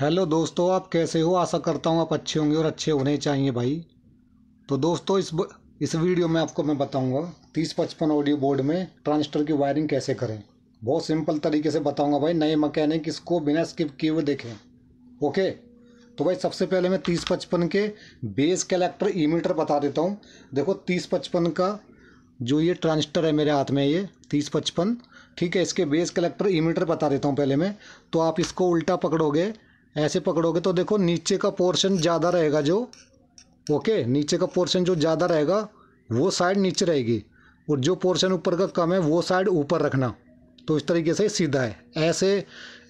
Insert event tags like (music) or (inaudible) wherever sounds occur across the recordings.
hello दोस्तों आप कैसे हो आशा करता हूँ आप अच्छे होंगे और अच्छे होने चाहिए भाई तो दोस्तों इस इस वीडियो में आपको मैं बताऊँगा तीस पचपन ऑडियो बोर्ड में ट्रांजिस्टर की वायरिंग कैसे करें बहुत सिंपल तरीके से बताऊँगा भाई नए मकैनिक इसको बिना स्किप किए हुए देखें ओके तो भाई सबसे पहले मैं तीस पचपन के बेस कलेक्टर ईमीटर बता देता हूँ देखो तीस पचपन का जो ये ट्रांजिस्टर है मेरे हाथ में ये तीस पचपन ठीक है इसके बेस कलेक्टर ईमीटर बता देता हूँ पहले मैं तो आप इसको उल्टा पकड़ोगे ऐसे पकड़ोगे तो देखो नीचे का पोर्शन ज़्यादा रहेगा जो ओके नीचे का पोर्शन जो ज़्यादा रहेगा वो साइड नीचे रहेगी और जो पोर्शन ऊपर का कम है वो साइड ऊपर रखना तो इस तरीके से सीधा है ऐसे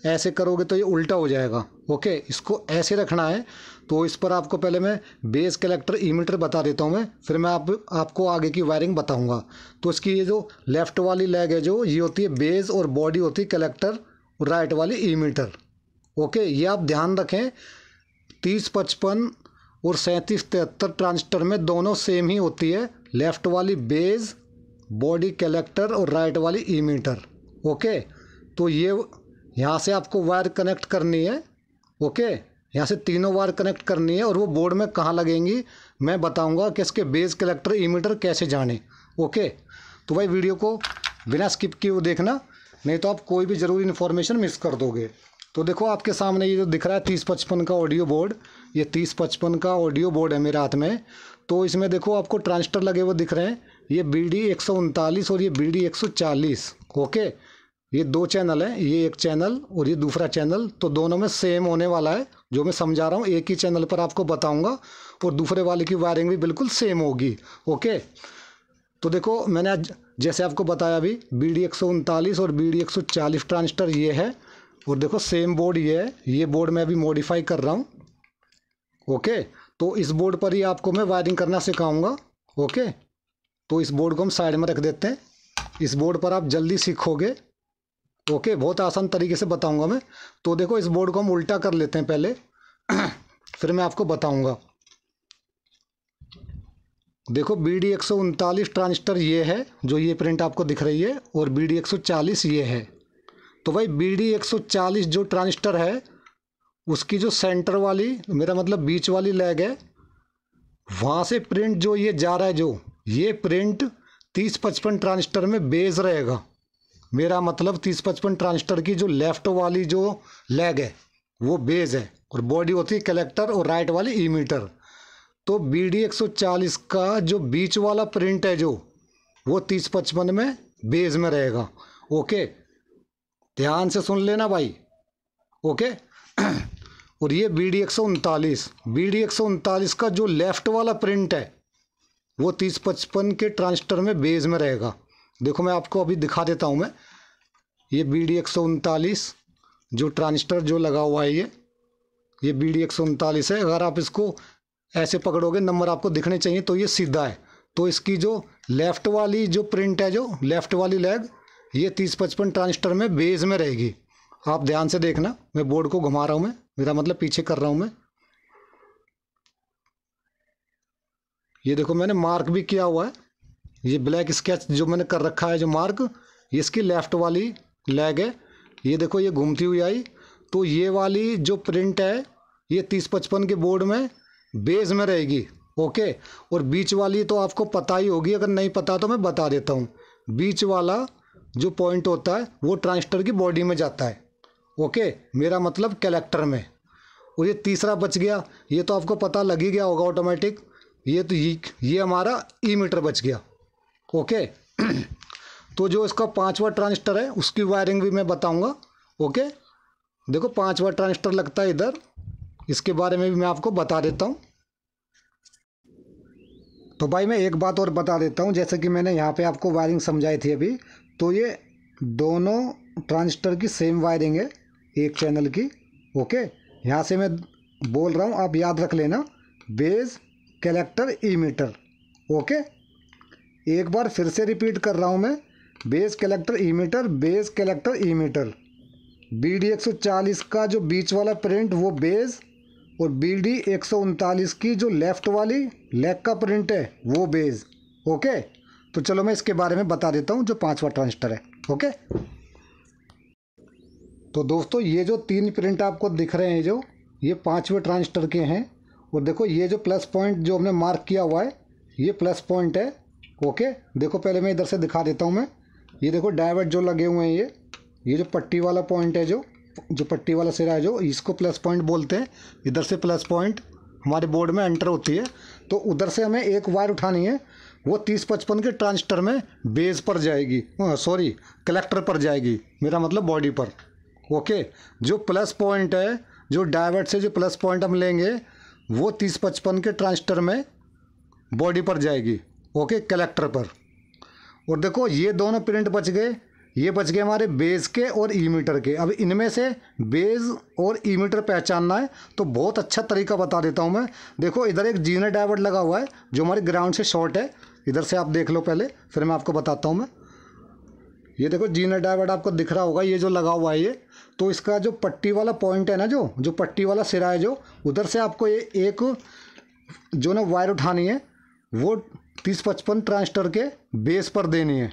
ऐसे करोगे तो ये उल्टा हो जाएगा ओके इसको ऐसे रखना है तो इस पर आपको पहले मैं बेस कलेक्टर ईमीटर बता देता हूँ मैं फिर मैं आप आपको आगे की वायरिंग बताऊँगा तो इसकी ये जो लेफ़्ट वाली लेग है जो ये होती है बेस और बॉडी होती है कलेक्टर राइट वाली ईमीटर ओके ये आप ध्यान रखें तीस पचपन और सैंतीस तिहत्तर ट्रांजिस्टर में दोनों सेम ही होती है लेफ़्ट वाली बेज बॉडी कलेक्टर और राइट वाली ईमीटर ओके तो ये यहाँ से आपको वायर कनेक्ट करनी है ओके यहाँ से तीनों वायर कनेक्ट करनी है और वो बोर्ड में कहाँ लगेंगी मैं बताऊँगा कि इसके बेस कलेक्टर ईमीटर कैसे जाने ओके तो भाई वीडियो को बिना स्किप किए देखना नहीं तो आप कोई भी ज़रूरी इन्फॉर्मेशन मिस कर दोगे तो देखो आपके सामने ये जो दिख रहा है तीस पचपन का ऑडियो बोर्ड ये तीस पचपन का ऑडियो बोर्ड है मेरे हाथ में तो इसमें देखो आपको ट्रांसटर लगे हुए दिख रहे हैं ये बी डी एक सौ उनतालीस और ये बी डी एक सौ चालीस ओके ये दो चैनल है ये एक चैनल और ये दूसरा चैनल तो दोनों में सेम होने वाला है जो मैं समझा रहा हूँ एक ही चैनल पर आपको बताऊँगा और दूसरे वाले की वायरिंग भी बिल्कुल सेम होगी ओके तो देखो मैंने आज जैसे आपको बताया अभी बी डी एक सौ उनतालीस और बी डी एक सौ चालीस ट्रांजिस्टर ये है और देखो सेम बोर्ड ये है ये बोर्ड मैं अभी मॉडिफाई कर रहा हूँ ओके तो इस बोर्ड पर ही आपको मैं वायरिंग करना सिखाऊंगा ओके तो इस बोर्ड को हम साइड में रख देते हैं इस बोर्ड पर आप जल्दी सीखोगे ओके बहुत आसान तरीके से बताऊंगा मैं तो देखो इस बोर्ड को हम उल्टा कर लेते हैं पहले (clears throat) फिर मैं आपको बताऊंगा देखो बी डी एक सौ उनतालीस ट्रांजिस्टर ये है जो ये प्रिंट आपको दिख रही है और बी डी एक सौ चालीस ये है तो भाई बी डी एक सौ चालीस जो ट्रांजिस्टर है उसकी जो सेंटर वाली मेरा मतलब बीच वाली लैग है वहाँ से प्रिंट जो ये जा रहा है जो ये प्रिंट तीस पचपन ट्रांजिस्टर में बेज रहेगा मेरा मतलब तीस पचपन ट्रांजिस्टर की जो लेफ्ट वाली जो लैग है वो बेज है और बॉडी होती है कलेक्टर और राइट वाली ईमीटर तो बी डी एक सौ चालीस का जो बीच वाला प्रिंट है जो वो तीस पचपन में बेज में रहेगा ओके ध्यान से सुन लेना भाई ओके और ये बी डी एक सौ उनतालीस बी डी एक सौ उनतालीस का जो लेफ्ट वाला प्रिंट है वो तीस पचपन के ट्रांजिस्टर में बेस में रहेगा देखो मैं आपको अभी दिखा देता हूँ मैं ये बी डी एक सौ उनतालीस जो ट्रांजिस्टर जो लगा हुआ है ये ये बी डी एक सौ उनतालीस है अगर आप इसको ऐसे पकड़ोगे नंबर आपको दिखने चाहिए तो ये सीधा है तो इसकी जो लेफ़्ट वाली जो प्रिंट है जो लेफ़्ट वाली लेग ये तीस पचपन ट्रांजिस्टर में बेस में रहेगी आप ध्यान से देखना मैं बोर्ड को घुमा रहा हूँ मैं मेरा मतलब पीछे कर रहा हूँ मैं ये देखो मैंने मार्क भी किया हुआ है ये ब्लैक स्केच जो मैंने कर रखा है जो मार्क इसकी लेफ़्ट वाली लेग है ये देखो ये घूमती हुई आई तो ये वाली जो प्रिंट है ये तीस पचपन के बोर्ड में बेस में रहेगी ओके और बीच वाली तो आपको पता ही होगी अगर नहीं पता तो मैं बता देता हूँ बीच वाला जो पॉइंट होता है वो ट्रांजिस्टर की बॉडी में जाता है ओके मेरा मतलब कैलेक्टर में और ये तीसरा बच गया ये तो आपको पता लग ही गया होगा ऑटोमेटिक ये तो ये, ये हमारा ई मीटर बच गया ओके (clears throat) तो जो इसका पांचवा ट्रांजिस्टर है उसकी वायरिंग भी मैं बताऊंगा ओके देखो पांचवा ट्रांजिस्टर लगता है इधर इसके बारे में भी मैं आपको बता देता हूँ तो भाई मैं एक बात और बता देता हूँ जैसे कि मैंने यहाँ पे आपको वायरिंग समझाई थी अभी तो ये दोनों ट्रांजिस्टर की सेम वायरिंग है एक चैनल की ओके यहाँ से मैं बोल रहा हूँ आप याद रख लेना बेस कलेक्टर ईमीटर ओके एक बार फिर से रिपीट कर रहा हूँ मैं base collector emitter base collector emitter B D एक सौ चालीस का जो बीच वाला प्रिंट वो बेस और बी डी एक सौ उनतालीस की जो लेफ़्ट वाली लेग का प्रिंट है वो बेस ओके तो चलो मैं इसके बारे में बता देता हूँ जो पाँचवा ट्रांजिस्टर है ओके तो दोस्तों ये जो तीन प्रिंट आपको दिख रहे हैं जो ये पाँचवें ट्रांजिस्टर के हैं और देखो ये जो प्लस पॉइंट जो हमने मार्क किया हुआ है ये प्लस पॉइंट है ओके देखो पहले मैं इधर से दिखा देता हूँ मैं ये देखो डायवर्ट जो लगे हुए हैं ये ये जो पट्टी वाला पॉइंट है जो जो पट्टी वाला सिरा है जो इसको प्लस पॉइंट बोलते हैं इधर से प्लस पॉइंट हमारे बोर्ड में एंटर होती है तो उधर से हमें एक वायर उठानी है वो तीस पचपन के ट्रांजिस्टर में बेस पर जाएगी सॉरी हाँ, कलेक्टर पर जाएगी मेरा मतलब बॉडी पर ओके जो प्लस पॉइंट है जो डायवर्ट से जो प्लस पॉइंट हम लेंगे वो तीस पचपन के ट्रांजिस्टर में बॉडी पर जाएगी ओके कलेक्टर पर और देखो ये दोनों प्रिंट बच गए ये बच गए हमारे बेस के और ईमीटर के अब इनमें से बेस और ईमीटर पहचानना है तो बहुत अच्छा तरीका बता देता हूँ मैं देखो इधर एक जीनर डायवर्ट लगा हुआ है जो हमारे ग्राउंड से शॉर्ट है इधर से आप देख लो पहले फिर मैं आपको बताता हूँ मैं ये देखो जीनर डायवर्ट आपको दिख रहा होगा ये जो लगा हुआ है ये तो इसका जो पट्टी वाला पॉइंट है ना जो जो पट्टी वाला सिरा है जो उधर से आपको ये एक जो ना वायर उठानी है वो तीस पचपन ट्रांसटर के बेस पर देनी है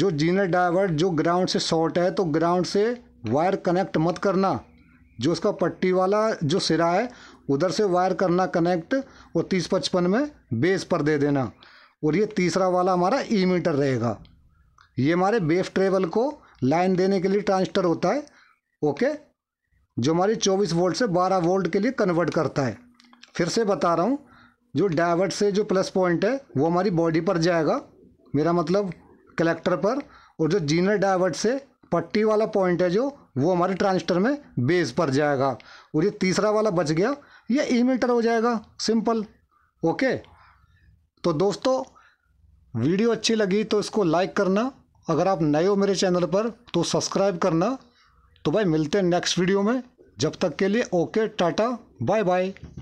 जो जीनर डायवर्ट जो ग्राउंड से शॉर्ट है तो ग्राउंड से वायर कनेक्ट मत करना जो उसका पट्टी वाला जो सिरा है उधर से वायर करना कनेक्ट और तीस पचपन में बेस पर दे देना और ये तीसरा वाला हमारा ई मीटर रहेगा ये हमारे बेफ ट्रेवल को लाइन देने के लिए ट्रांसटर होता है ओके जो हमारी 24 वोल्ट से 12 वोल्ट के लिए कन्वर्ट करता है फिर से बता रहा हूँ जो डायवर्ट से जो प्लस पॉइंट है वो हमारी बॉडी पर जाएगा मेरा मतलब कलेक्टर पर और जो जीनर डायवर्ट से पट्टी वाला पॉइंट है जो वो हमारे ट्रांजिस्टर में बेस पर जाएगा और ये तीसरा वाला बच गया ये ईमीटर हो जाएगा सिंपल ओके तो दोस्तों वीडियो अच्छी लगी तो इसको लाइक करना अगर आप नए हो मेरे चैनल पर तो सब्सक्राइब करना तो भाई मिलते हैं नेक्स्ट वीडियो में जब तक के लिए ओके टाटा बाय बाय